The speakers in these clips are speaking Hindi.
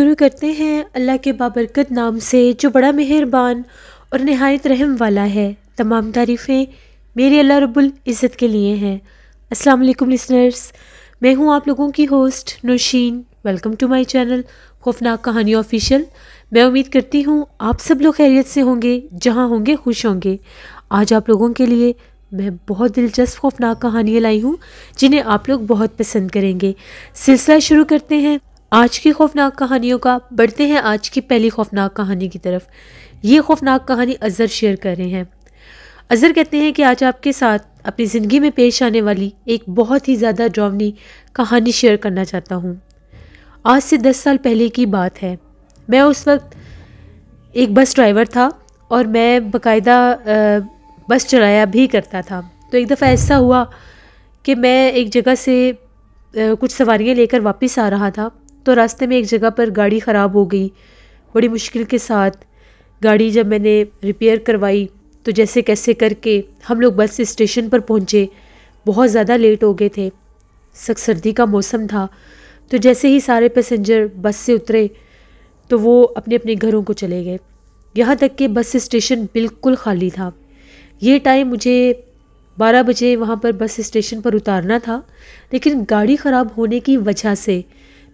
शुरू करते हैं अल्लाह के बाबरकत नाम से जो बड़ा मेहरबान और नहायत रहम वाला है तमाम तारीफ़ें मेरे अल्लाह रब्बुल इज़्ज़त के लिए हैं अस्सलाम वालेकुम लिसनर्स मैं हूं आप लोगों की host Naushin welcome to my channel Khaufnak Kahani official मैं उम्मीद करती हूं आप सब लोग खैरियत से होंगे जहाँ होंगे खुश होंगे आज आप लोगों के लिए मैं बहुत दिलचस्प खौफनाक कहानियाँ लाई हूँ जिन्हें आप लोग बहुत पसंद करेंगे सिलसिला शुरू करते हैं आज की खौफनाक कहानियों का बढ़ते हैं आज की पहली खौफनाक कहानी की तरफ ये खौफनाक कहानी अजहर शेयर कर रहे हैं अजहर कहते हैं कि आज आपके साथ अपनी ज़िंदगी में पेश आने वाली एक बहुत ही ज़्यादा डरावनी कहानी शेयर करना चाहता हूँ आज से दस साल पहले की बात है मैं उस वक्त एक बस ड्राइवर था और मैं बाकायदा बस चलाया भी करता था तो एक दफ़ा ऐसा हुआ कि मैं एक जगह से कुछ सवारियां लेकर वापस आ रहा था तो रास्ते में एक जगह पर गाड़ी ख़राब हो गई बड़ी मुश्किल के साथ गाड़ी जब मैंने रिपेयर करवाई तो जैसे कैसे करके हम लोग बस स्टेशन पर पहुँचे बहुत ज़्यादा लेट हो गए थे सख्त सर्दी का मौसम था तो जैसे ही सारे पैसेंजर बस से उतरे तो वो अपने अपने घरों को चले गए यहाँ तक कि बस स्टेशन बिल्कुल खाली था ये टाइम मुझे 12 बजे वहाँ पर बस स्टेशन पर उतारना था लेकिन गाड़ी ख़राब होने की वजह से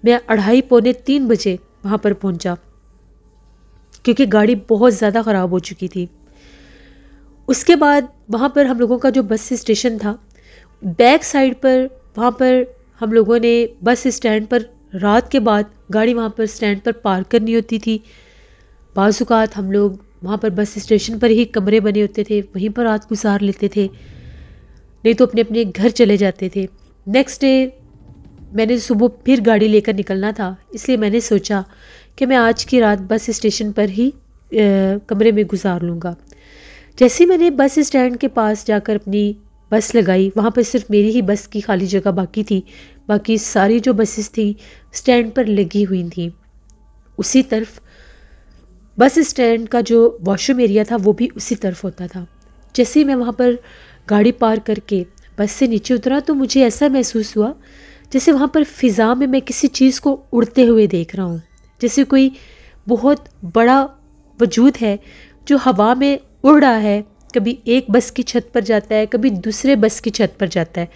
मैं अढ़ाई पौने तीन बजे वहाँ पर पहुँचा क्योंकि गाड़ी बहुत ज़्यादा ख़राब हो चुकी थी उसके बाद वहाँ पर हम लोगों का जो बस स्टेशन था बैक साइड पर वहाँ पर हम लोगों ने बस स्टैंड पर रात के बाद गाड़ी वहाँ पर स्टैंड पर पार्क करनी होती थी बाज़ात हम लोग वहाँ पर बस स्टेशन पर ही कमरे बने होते थे वहीं पर रात गुजार लेते थे नहीं तो अपने अपने घर चले जाते थे नेक्स्ट डे मैंने सुबह फिर गाड़ी लेकर निकलना था इसलिए मैंने सोचा कि मैं आज की रात बस स्टेशन पर ही आ, कमरे में गुजार लूँगा जैसे ही मैंने बस स्टैंड के पास जाकर अपनी बस लगाई वहाँ पर सिर्फ मेरी ही बस की खाली जगह बाकी थी बाकी सारी जो बसेस थी स्टैंड पर लगी हुई थी उसी तरफ बस स्टैंड का जो वॉशरूम एरिया था वो भी उसी तरफ होता था जैसे ही मैं वहाँ पर गाड़ी पार करके बस से नीचे उतरा तो मुझे ऐसा महसूस हुआ जैसे वहाँ पर फ़िज़ा में मैं किसी चीज़ को उड़ते हुए देख रहा हूँ जैसे कोई बहुत बड़ा वजूद है जो हवा में उड़ रहा है कभी एक बस की छत पर जाता है कभी दूसरे बस की छत पर जाता है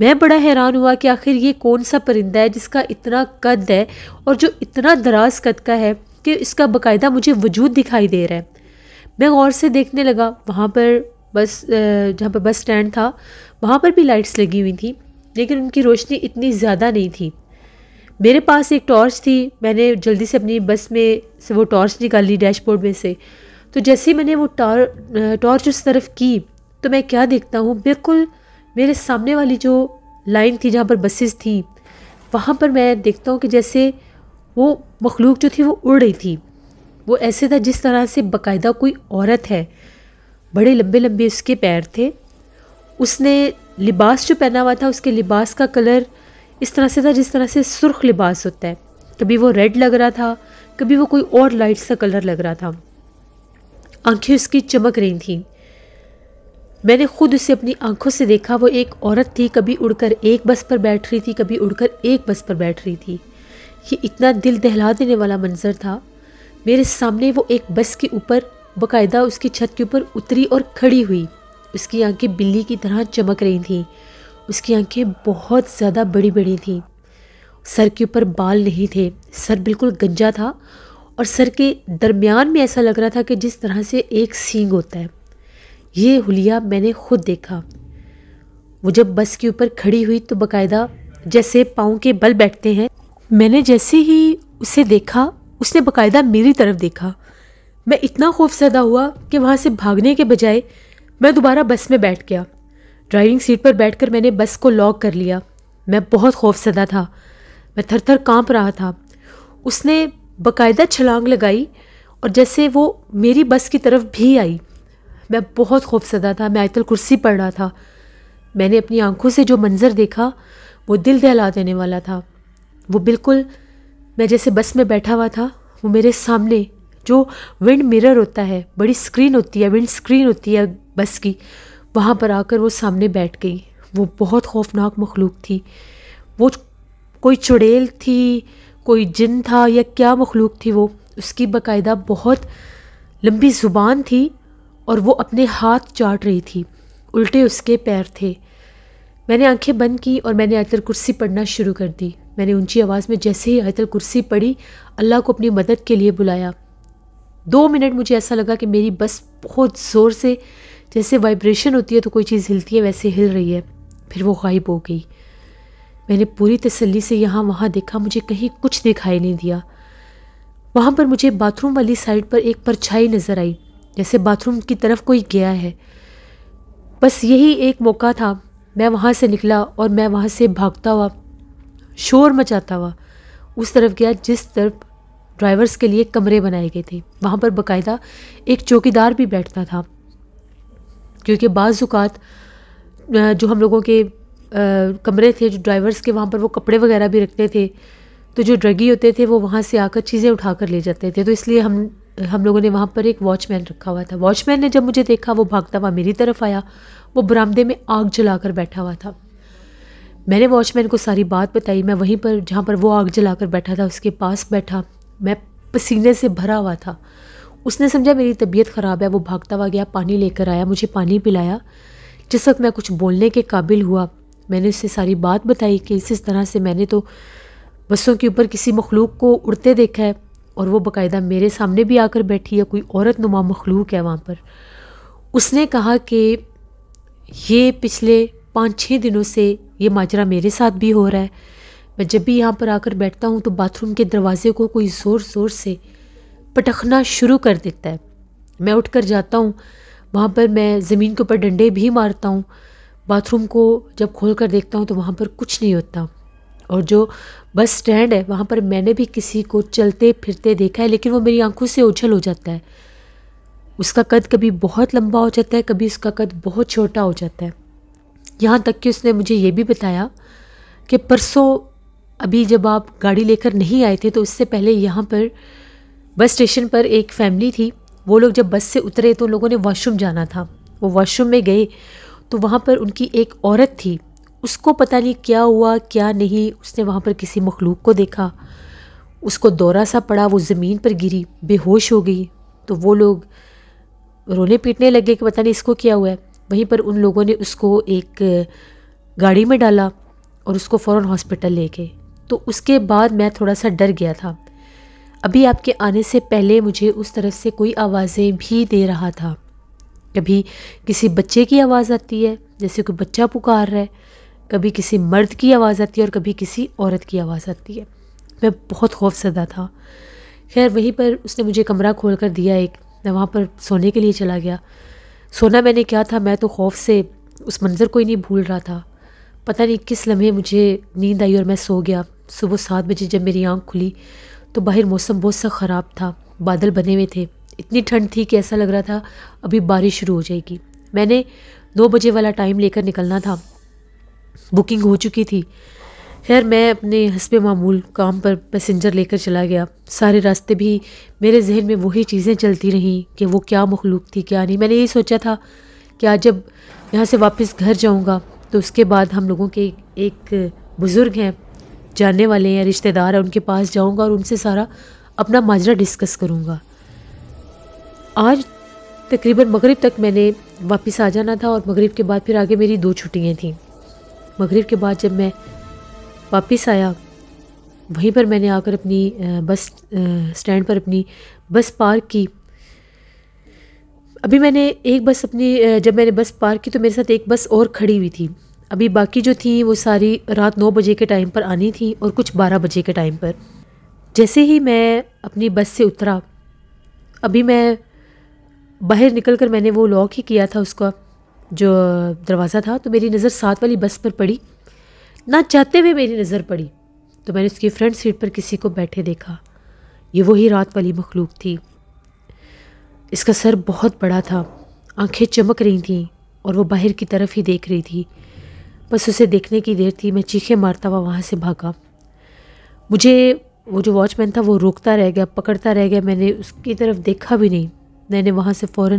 मैं बड़ा हैरान हुआ कि आखिर ये कौन सा परिंदा है जिसका इतना कद है और जो इतना दराज कद का है कि इसका बकायदा मुझे वजूद दिखाई दे रहा है मैं गौर से देखने लगा वहाँ पर बस जहाँ पर बस स्टैंड था वहाँ पर भी लाइट्स लगी हुई थी लेकिन उनकी रोशनी इतनी ज़्यादा नहीं थी मेरे पास एक टॉर्च थी मैंने जल्दी से अपनी बस में से वो टॉर्च निकाल ली डैशबोर्ड में से तो जैसे ही मैंने वो टॉर्च टॉर्च उस तरफ की तो मैं क्या देखता हूँ बिल्कुल मेरे सामने वाली जो लाइन थी जहाँ पर बसेस थी वहाँ पर मैं देखता हूँ कि जैसे वो मखलूक जो थी वो उड़ रही थी वो ऐसे था जिस तरह से बकायदा कोई औरत है बड़े लंबे लंबे उसके पैर थे उसने लिबास जो पहना हुआ था उसके लिबास का कलर इस तरह से था जिस तरह से सुर्ख लिबास होता है कभी वो रेड लग रहा था कभी वो कोई और लाइट सा कलर लग रहा था आंखें उसकी चमक रही थीं मैंने खुद उसे अपनी आंखों से देखा वो एक औरत थी कभी उड़कर एक बस पर बैठ रही थी कभी उड़कर एक बस पर बैठ रही थी ये इतना दिल दहला देने वाला मंजर था मेरे सामने वो एक बस के ऊपर बाकायदा उसकी छत के ऊपर उतरी और खड़ी हुई उसकी आंखें बिल्ली की तरह चमक रही थी उसकी आंखें बहुत ज़्यादा बड़ी बड़ी थी सर के ऊपर बाल नहीं थे सर बिल्कुल गंजा था और सर के दरमियान में ऐसा लग रहा था कि जिस तरह से एक सींग होता है ये हुलिया मैंने खुद देखा वो जब बस के ऊपर खड़ी हुई तो बकायदा जैसे पाँव के बल बैठते हैं मैंने जैसे ही उसे देखा उसने बकायदा मेरी तरफ देखा मैं इतना खौफजदा हुआ कि वहाँ से भागने के बजाय मैं दोबारा बस में बैठ गया ड्राइविंग सीट पर बैठकर मैंने बस को लॉक कर लिया मैं बहुत खौफजदा था मैं थर थर काँप रहा था उसने बकायदा छलांग लगाई और जैसे वो मेरी बस की तरफ भी आई मैं बहुत खौफजदा था मैं आयतल कुर्सी पड़ रहा था मैंने अपनी आंखों से जो मंज़र देखा वो दिल दहला देने वाला था वो बिल्कुल मैं जैसे बस में बैठा हुआ था वो मेरे सामने जो विंड मिरर होता है बड़ी स्क्रीन होती है विंड स्क्रीन होती है बस की वहाँ पर आकर वो सामने बैठ गई वो बहुत खौफनाक मखलूक थी वो कोई चुड़ैल थी कोई जिन था या क्या मखलूक थी वो उसकी बकायदा बहुत लंबी ज़ुबान थी और वो अपने हाथ चाट रही थी उल्टे उसके पैर थे मैंने आंखें बंद की और मैंने आयतल कुर्सी पढ़ना शुरू कर दी मैंने ऊंची आवाज़ में जैसे ही आयतल कुर्सी पढ़ी अल्लाह को अपनी मदद के लिए बुलाया दो मिनट मुझे ऐसा लगा कि मेरी बस बहुत ज़ोर से जैसे वाइब्रेशन होती है तो कोई चीज़ हिलती है वैसे हिल रही है फिर वो गायब हो गई मैंने पूरी तसल्ली से यहाँ वहाँ देखा मुझे कहीं कुछ दिखाई नहीं दिया वहाँ पर मुझे बाथरूम वाली साइड पर एक परछाई नज़र आई जैसे बाथरूम की तरफ कोई गया है बस यही एक मौका था मैं वहाँ से निकला और मैं वहाँ से भागता हुआ शोर मचाता हुआ उस तरफ गया जिस तरफ ड्राइवर्स के लिए कमरे बनाए गए थे वहाँ पर बकायदा एक चौकीदार भी बैठता था क्योंकि बाज़ात जो हम लोगों के कमरे थे जो ड्राइवर्स के वहाँ पर वो कपड़े वगैरह भी रखते थे तो जो ड्रगी होते थे वो वहाँ से आकर चीज़ें उठा कर ले जाते थे तो इसलिए हम हम लोगों ने वहाँ पर एक वॉचमैन रखा हुआ था वॉचमैन ने जब मुझे देखा वो भागता हुआ मेरी तरफ आया वो बरामदे में आग जला कर बैठा हुआ था मैंने वॉचमैन को सारी बात बताई मैं वहीं पर जहाँ पर वो आग जलाकर बैठा था उसके पास बैठा मैं पसीने से भरा हुआ था उसने समझा मेरी तबीयत ख़राब है वो भागता हुआ गया पानी लेकर आया मुझे पानी पिलाया जिस वक्त मैं कुछ बोलने के काबिल हुआ मैंने उससे सारी बात बताई कि इस तरह से मैंने तो बसों के ऊपर किसी मखलूक को उड़ते देखा है और वो बकायदा मेरे सामने भी आकर बैठी है कोई औरत नुमा मखलूक है वहाँ पर उसने कहा कि ये पिछले पाँच छः दिनों से ये माजरा मेरे साथ भी हो रहा है मैं जब भी यहाँ पर आकर बैठता हूँ तो बाथरूम के दरवाजे को कोई ज़ोर ज़ोर से पटखना शुरू कर देता है मैं उठ कर जाता हूँ वहाँ पर मैं ज़मीन के ऊपर डंडे भी मारता हूँ बाथरूम को जब खोल कर देखता हूँ तो वहाँ पर कुछ नहीं होता और जो बस स्टैंड है वहाँ पर मैंने भी किसी को चलते फिरते देखा है लेकिन वो मेरी आंखों से ओझल हो जाता है उसका कद कभी बहुत लंबा हो जाता है कभी उसका कद बहुत छोटा हो जाता है यहाँ तक कि उसने मुझे ये भी बताया कि परसों अभी जब आप गाड़ी लेकर नहीं आए थे तो उससे पहले यहाँ पर बस स्टेशन पर एक फैमिली थी वो लोग जब बस से उतरे तो लोगों ने वॉशरूम जाना था वो वॉशरूम में गए तो वहाँ पर उनकी एक औरत थी उसको पता नहीं क्या हुआ क्या नहीं उसने वहाँ पर किसी मखलूक को देखा उसको दौरा सा पड़ा वो ज़मीन पर गिरी बेहोश हो गई तो वो लोग रोने पीटने लगे कि पता नहीं इसको क्या हुआ है वहीं पर उन लोगों ने उसको एक गाड़ी में डाला और उसको फ़ौर हॉस्पिटल ले गए तो उसके बाद मैं थोड़ा सा डर गया था अभी आपके आने से पहले मुझे उस तरफ से कोई आवाज़ें भी दे रहा था कभी किसी बच्चे की आवाज़ आती है जैसे कोई बच्चा पुकार रहा है कभी किसी मर्द की आवाज़ आती है और कभी किसी औरत की आवाज़ आती है मैं बहुत खौफजदा था खैर वहीं पर उसने मुझे कमरा खोल कर दिया एक मैं वहाँ पर सोने के लिए चला गया सोना मैंने क्या था मैं तो खौफ से उस मंज़र को ही नहीं भूल रहा था पता नहीं किस लम्हे मुझे नींद आई और मैं सो गया सुबह सात बजे जब मेरी आँख खुली तो बाहर मौसम बहुत सा ख़राब था बादल बने हुए थे इतनी ठंड थी कि ऐसा लग रहा था अभी बारिश शुरू हो जाएगी मैंने दो बजे वाला टाइम लेकर निकलना था बुकिंग हो चुकी थी खैर मैं अपने हसब मामूल काम पर पैसेंजर लेकर चला गया सारे रास्ते भी मेरे जहन में वही चीज़ें चलती रहीं कि वो क्या मखलूक थी क्या नहीं मैंने यही सोचा था कि आज जब यहाँ से वापस घर जाऊँगा तो उसके बाद हम लोगों के एक बुज़ुर्ग हैं जानने वाले हैं रिश्तेदार हैं उनके पास जाऊँगा और उनसे सारा अपना माजरा डिस्कस करूँगा आज तकरीबन मगरिब तक मैंने वापस आ जाना था और मगरिब के बाद फिर आगे मेरी दो छुट्टियाँ थीं मगरिब के बाद जब मैं वापस आया वहीं पर मैंने आकर अपनी बस स्टैंड पर अपनी बस पार्क की अभी मैंने एक बस अपनी जब मैंने बस पार्क की तो मेरे साथ एक बस और खड़ी हुई थी अभी बाकी जो थी वो सारी रात नौ बजे के टाइम पर आनी थी और कुछ बारह बजे के टाइम पर जैसे ही मैं अपनी बस से उतरा अभी मैं बाहर निकल कर मैंने वो लॉक ही किया था उसका जो दरवाज़ा था तो मेरी नज़र सात वाली बस पर पड़ी ना चाहते हुए मेरी नज़र पड़ी तो मैंने उसकी फ्रंट सीट पर किसी को बैठे देखा ये वही रात वाली मखलूक थी इसका सर बहुत बड़ा था आंखें चमक रही थीं और वो बाहर की तरफ ही देख रही थी बस उसे देखने की देर थी मैं चीखे मारता हुआ वहाँ से भागा मुझे वो जो वॉचमैन था वो रोकता रह गया पकड़ता रह गया मैंने उसकी तरफ देखा भी नहीं मैंने वहाँ से फ़ौर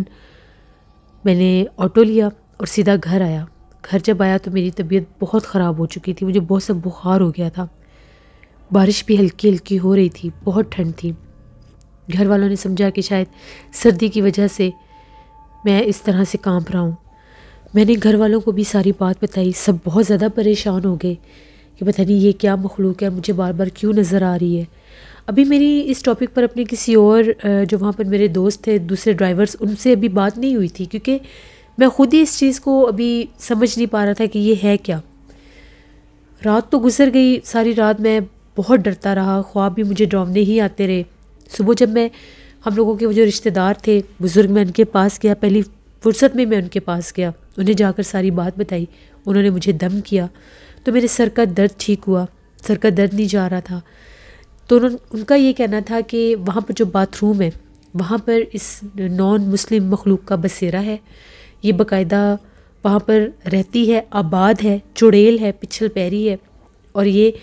मैंने ऑटो लिया और सीधा घर आया घर जब आया तो मेरी तबीयत बहुत ख़राब हो चुकी थी मुझे बहुत सा बुखार हो गया था बारिश भी हल्की हल्की हो रही थी बहुत ठंड थी घर वालों ने समझा कि शायद सर्दी की वजह से मैं इस तरह से कांप रहा हूँ मैंने घर वालों को भी सारी बात बताई सब बहुत ज़्यादा परेशान हो गए कि पता नहीं ये क्या मखलूक है मुझे बार बार क्यों नज़र आ रही है अभी मेरी इस टॉपिक पर अपने किसी और जो वहाँ पर मेरे दोस्त थे दूसरे ड्राइवर्स उनसे अभी बात नहीं हुई थी क्योंकि मैं ख़ुद ही इस चीज़ को अभी समझ नहीं पा रहा था कि ये है क्या रात तो गुजर गई सारी रात मैं बहुत डरता रहा ख्वाब भी मुझे डरावने ही आते रहे सुबह जब मैं हम लोगों के वो जो रिश्तेदार थे बुज़ुर्ग मैं उनके पास गया पहली फुर्सत में मैं उनके पास गया उन्हें जाकर सारी बात बताई उन्होंने मुझे दम किया तो मेरे सर का दर्द ठीक हुआ सर का दर्द नहीं जा रहा था तो उनका ये कहना था कि वहाँ पर जो बाथरूम है वहाँ पर इस नॉन मुस्लिम मखलूक का बसेरा है ये बाकायदा वहाँ पर रहती है आबाद है चुड़ैल है पिछल पैरी है और ये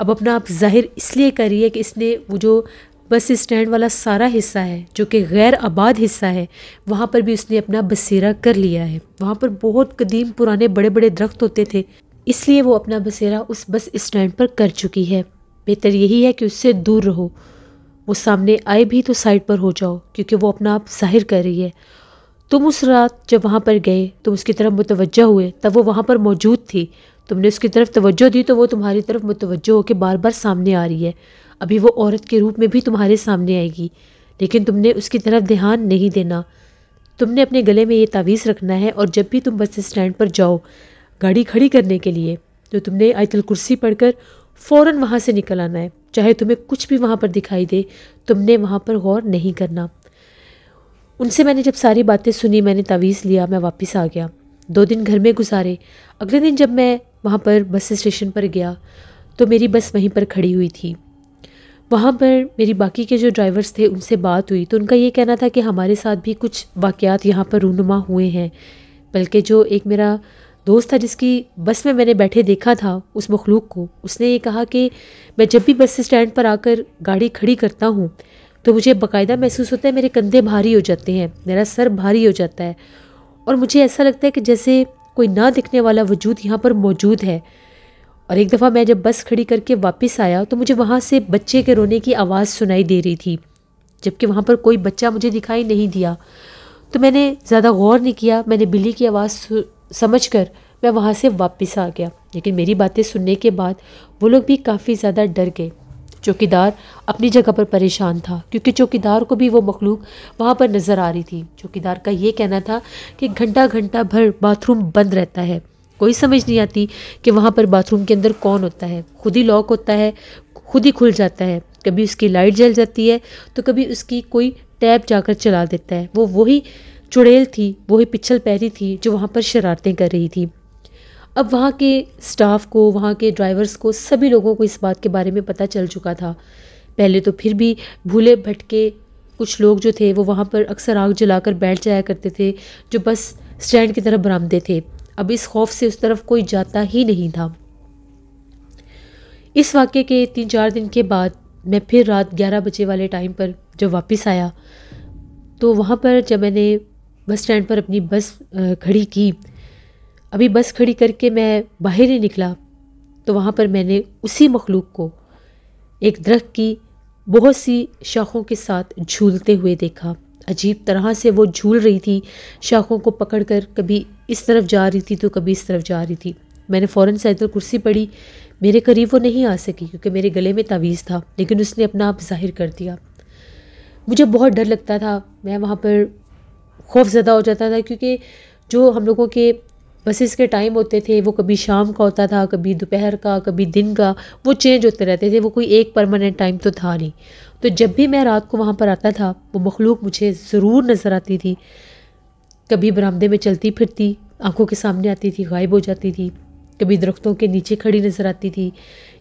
अब अपना आप जाहिर इसलिए कर रही है कि इसने वो जो बस स्टैंड वाला सारा हिस्सा है जो कि गैर आबाद हिस्सा है वहाँ पर भी उसने अपना बसेरा कर लिया है वहाँ पर बहुत कदीम पुराने बड़े बड़े दरख्त होते थे इसलिए वो अपना बसेरा उस बस स्टैंड पर कर चुकी है बेहतर यही है कि उससे दूर रहो वो सामने आए भी तो साइड पर हो जाओ क्योंकि वो अपना आप जाहिर कर रही है तुम उस रात जब वहाँ पर गए तुम उसकी तरफ मुतवजह हुए तब वो वहाँ पर मौजूद थी तुमने उसकी तरफ तवज्जो दी तो वो तुम्हारी तरफ मुतवजह होकर बार बार सामने आ रही है अभी वो औरत के रूप में भी तुम्हारे सामने आएगी लेकिन तुमने उसकी तरफ ध्यान नहीं देना तुमने अपने गले में ये तावीज़ रखना है और जब भी तुम बस स्टैंड पर जाओ गाड़ी खड़ी करने के लिए तो तुमने आयतल कुर्सी पढ़कर फ़ौर वहाँ से निकल आना है चाहे तुम्हें कुछ भी वहाँ पर दिखाई दे तुमने वहाँ पर गौर नहीं करना उनसे मैंने जब सारी बातें सुनी मैंने तावीज़ लिया मैं वापस आ गया दो दिन घर में गुजारे अगले दिन जब मैं वहाँ पर बस स्टेशन पर गया तो मेरी बस वहीं पर खड़ी हुई थी वहाँ पर मेरी बाकी के जो ड्राइवर्स थे उनसे बात हुई तो उनका ये कहना था कि हमारे साथ भी कुछ वाक़ात यहाँ पर रूनुमा हुए हैं बल्कि जो एक मेरा दोस्त था जिसकी बस में मैंने बैठे देखा था उस मखलूक को उसने ये कहा कि मैं जब भी बस स्टैंड पर आकर गाड़ी खड़ी करता हूँ तो मुझे बाकायदा महसूस होता है मेरे कंधे भारी हो जाते हैं मेरा सर भारी हो जाता है और मुझे ऐसा लगता है कि जैसे कोई ना दिखने वाला वजूद यहाँ पर मौजूद है और एक दफ़ा मैं जब बस खड़ी करके वापस आया तो मुझे वहाँ से बच्चे के रोने की आवाज़ सुनाई दे रही थी जबकि वहाँ पर कोई बच्चा मुझे दिखाई नहीं दिया तो मैंने ज़्यादा गौर नहीं किया मैंने बिल्ली की आवाज़ समझ कर मैं वहाँ से वापस आ गया लेकिन मेरी बातें सुनने के बाद वो लोग भी काफ़ी ज़्यादा डर गए चौकीदार अपनी जगह पर परेशान था क्योंकि चौकीदार को भी वो मखलूक वहाँ पर नज़र आ रही थी चौकीदार का ये कहना था कि घंटा घंटा भर बाथरूम बंद रहता है कोई समझ नहीं आती कि वहाँ पर बाथरूम के अंदर कौन होता है खुद ही लॉक होता है खुद ही खुल जाता है कभी उसकी लाइट जल जाती है तो कभी उसकी कोई टैब जाकर चला देता है वो वही चुड़ैल थी वही पिछल पैरी थी जो वहाँ पर शरारतें कर रही थी अब वहाँ के स्टाफ को वहाँ के ड्राइवर्स को सभी लोगों को इस बात के बारे में पता चल चुका था पहले तो फिर भी भूले भटके कुछ लोग जो थे वो वहाँ पर अक्सर आग जलाकर बैठ जाया करते थे जो बस स्टैंड की तरफ बरामदे थे अब इस खौफ से उस तरफ कोई जाता ही नहीं था इस वाक्य के तीन चार दिन के बाद मैं फिर रात ग्यारह बजे वाले टाइम पर जब वापस आया तो वहाँ पर जब मैंने बस स्टैंड पर अपनी बस खड़ी की अभी बस खड़ी करके मैं बाहर ही निकला तो वहाँ पर मैंने उसी मखलूक को एक दरख्त की बहुत सी शाखों के साथ झूलते हुए देखा अजीब तरह से वो झूल रही थी शाखों को पकड़ कर कभी इस तरफ जा रही थी तो कभी इस तरफ जा रही थी मैंने फ़ौरन सैदल कुर्सी पड़ी मेरे करीब वो नहीं आ सकी क्योंकि मेरे गले में तावीज़ था लेकिन उसने अपना आप जाहिर कर दिया मुझे बहुत डर लगता था मैं वहाँ पर खौफ ज़्यादा हो जाता था क्योंकि जो हम लोगों के बसेस के टाइम होते थे वो कभी शाम का होता था कभी दोपहर का कभी दिन का वो चेंज होते रहते थे वो कोई एक परमानेंट टाइम तो था नहीं तो जब भी मैं रात को वहाँ पर आता था वो मखलूक मुझे ज़रूर नज़र आती थी कभी बरामदे में चलती फिरती आंखों के सामने आती थी गायब हो जाती थी कभी दरख्तों के नीचे खड़ी नज़र आती थी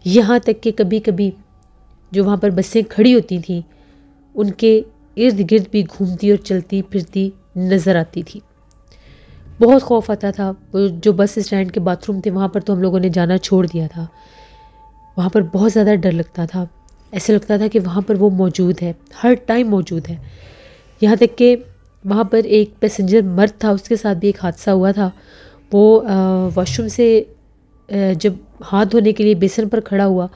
यहाँ तक कि कभी कभी जो वहाँ पर बसें खड़ी होती थी उनके इर्द गिर्द भी घूमती और चलती फिरती नज़र आती थी बहुत खौफ आता था वो जो बस स्टैंड के बाथरूम थे वहाँ पर तो हम लोगों ने जाना छोड़ दिया था वहाँ पर बहुत ज़्यादा डर लगता था ऐसे लगता था कि वहाँ पर वो मौजूद है हर टाइम मौजूद है यहाँ तक कि वहाँ पर एक पैसेंजर मर्द था उसके साथ भी एक हादसा हुआ था वो वॉशरूम से जब हाथ धोने के लिए बेसन पर खड़ा हुआ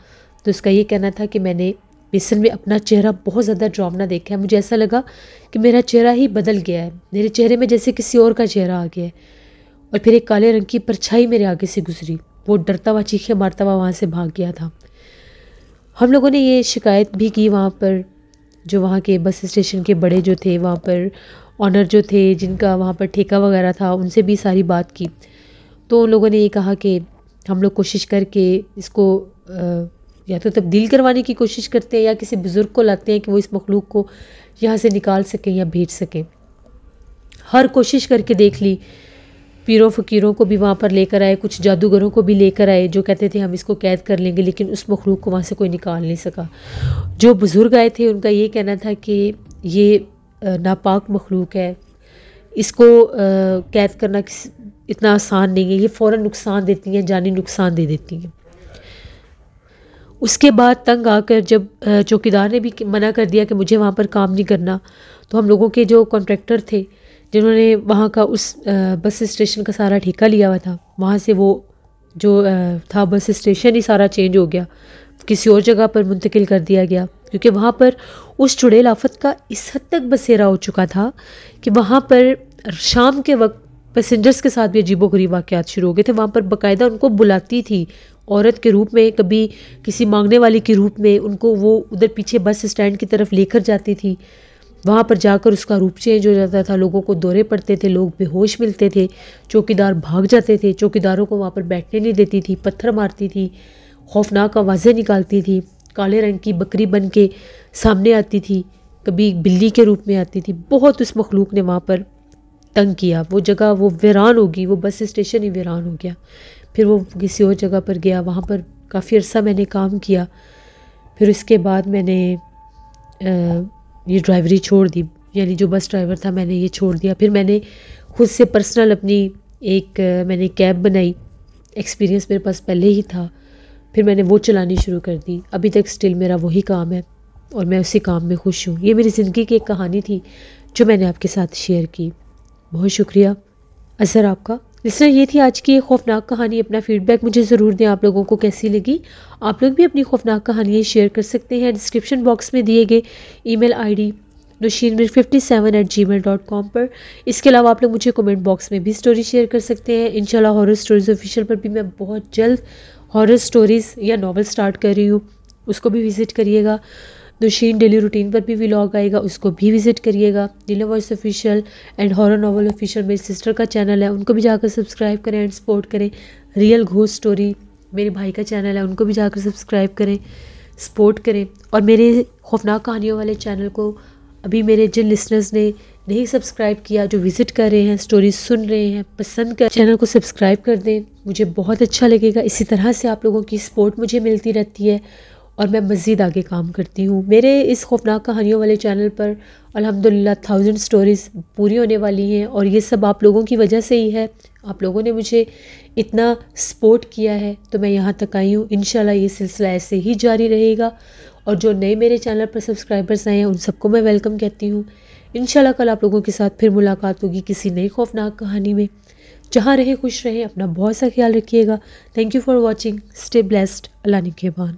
तो उसका ये कहना था कि मैंने बेसन में अपना चेहरा बहुत ज़्यादा ड्रामना देखा है मुझे ऐसा लगा कि मेरा चेहरा ही बदल गया है मेरे चेहरे में जैसे किसी और का चेहरा आ गया है और फिर एक काले रंग की परछाई मेरे आगे से गुजरी वो डरता हुआ चीखे मारता हुआ वहाँ से भाग गया था हम लोगों ने ये शिकायत भी की वहाँ पर जो वहाँ के बस स्टेशन के बड़े जो थे वहाँ पर ऑनर जो थे जिनका वहाँ पर ठेका वगैरह था उनसे भी सारी बात की तो उन लोगों ने ये कहा कि हम लोग कोशिश करके इसको या तो तब्दील करवाने की कोशिश करते हैं या किसी बुज़ुर्ग को लाते हैं कि वो इस मखलूक को यहाँ से निकाल सकें या भेज सकें हर कोशिश करके देख ली पीरों फ़कीरों को भी वहाँ पर लेकर आए कुछ जादूगरों को भी लेकर आए जो कहते थे हम इसको कैद कर लेंगे लेकिन उस मखलूक को वहाँ से कोई निकाल नहीं सका जो बुज़ुर्ग आए थे उनका ये कहना था कि ये नापाक मखलूक है इसको कैद करना इतना आसान नहीं है ये फ़ौर नुकसान देती हैं जानी नुकसान दे देती हैं उसके बाद तंग आकर जब चौकीदार ने भी मना कर दिया कि मुझे वहाँ पर काम नहीं करना तो हम लोगों के जो कॉन्ट्रैक्टर थे जिन्होंने वहाँ का उस बस स्टेशन का सारा ठेका लिया हुआ था वहाँ से वो जो था बस स्टेशन ही सारा चेंज हो गया किसी और जगह पर मुंतकिल कर दिया गया क्योंकि वहाँ पर उस चुड़ैल आफत का इस हद तक बसेरा हो चुका था कि वहाँ पर शाम के वक्त पैसेंजर्स के साथ भी अजीबो गरीब वाक़ात शुरू हो गए थे वहाँ पर बाकायदा उनको बुलाती थी औरत के रूप में कभी किसी मांगने वाले के रूप में उनको वो उधर पीछे बस स्टैंड की तरफ लेकर जाती थी वहाँ पर जाकर उसका रूप चेंज हो जाता था लोगों को दौरे पड़ते थे लोग बेहोश मिलते थे चौकीदार भाग जाते थे चौकीदारों को वहाँ पर बैठने नहीं देती थी पत्थर मारती थी खौफनाक आवाज़ें निकालती थी काले रंग की बकरी बन के सामने आती थी कभी बिल्ली के रूप में आती थी बहुत उस मखलूक ने वहाँ पर तंग किया वो जगह वो वीरान होगी वो बस स्टेशन ही वीरान हो गया फिर वो किसी और जगह पर गया वहाँ पर काफ़ी अर्सा मैंने काम किया फिर उसके बाद मैंने आ, ये ड्राइवरी छोड़ दी यानी जो बस ड्राइवर था मैंने ये छोड़ दिया फिर मैंने खुद से पर्सनल अपनी एक मैंने कैब बनाई एक्सपीरियंस मेरे पास पहले ही था फिर मैंने वो चलानी शुरू कर दी अभी तक स्टिल मेरा वही काम है और मैं उसी काम में खुश हूँ ये मेरी ज़िंदगी की एक कहानी थी जो मैंने आपके साथ शेयर की बहुत शुक्रिया असर आपका जिसने ये थी आज की खौफनाक कहानी अपना फीडबैक मुझे ज़रूर दें आप लोगों को कैसी लगी आप लोग भी अपनी खौफनाक कहानियाँ शेयर कर सकते हैं डिस्क्रिप्शन बॉक्स में दिए गए email ID Nasheen Mir fifty seven at Gmail dot com पर इसके अलावा आप लोग मुझे कमेंट बॉक्स में भी स्टोरी शेयर कर सकते हैं इनशाला हॉरर स्टोरीज़ ऑफिशियल पर भी मैं बहुत जल्द हॉरर स्टोरीज़ या नावल स्टार्ट कर रही हूँ उसको भी विज़िट करिएगा नौशीन डेली रूटीन पर भी व्लॉग आएगा उसको भी विजिट करिएगा Neela voice official and horror novel official मेरी सिस्टर का चैनल है उनको भी जाकर सब्सक्राइब करें एंड सपोर्ट करें रियल घो स्टोरी मेरे भाई का चैनल है उनको भी जाकर सब्सक्राइब करें सपोर्ट करें और मेरे खौफनाक कहानियों वाले चैनल को अभी मेरे जिन लिसनर्स ने नहीं सब्सक्राइब किया जो विज़िट कर रहे हैं स्टोरी सुन रहे हैं पसंद कर चैनल को सब्सक्राइब कर दें मुझे बहुत अच्छा लगेगा इसी तरह से आप लोगों की सपोर्ट मुझे मिलती रहती है और मैं मज़ीद आगे काम करती हूँ मेरे इस खौफनाक कहानियों वाले चैनल पर अल्हम्दुलिल्लाह थाउजेंड स्टोरीज़ पूरी होने वाली हैं और ये सब आप लोगों की वजह से ही है आप लोगों ने मुझे इतना सपोर्ट किया है तो मैं यहाँ तक आई हूँ इन ये सिलसिला ऐसे ही जारी रहेगा और जो नए मेरे चैनल पर सब्सक्राइबर्स आए हैं उन सबको मैं वेलकम कहती हूँ इन कल आप लोगों के साथ फिर मुलाकात होगी किसी नई खौफनाक कहानी में जहाँ रहें खुश रहें अपना बहुत सा ख्याल रखिएगा thank you for watching stay blessed अल्लाह निकेबान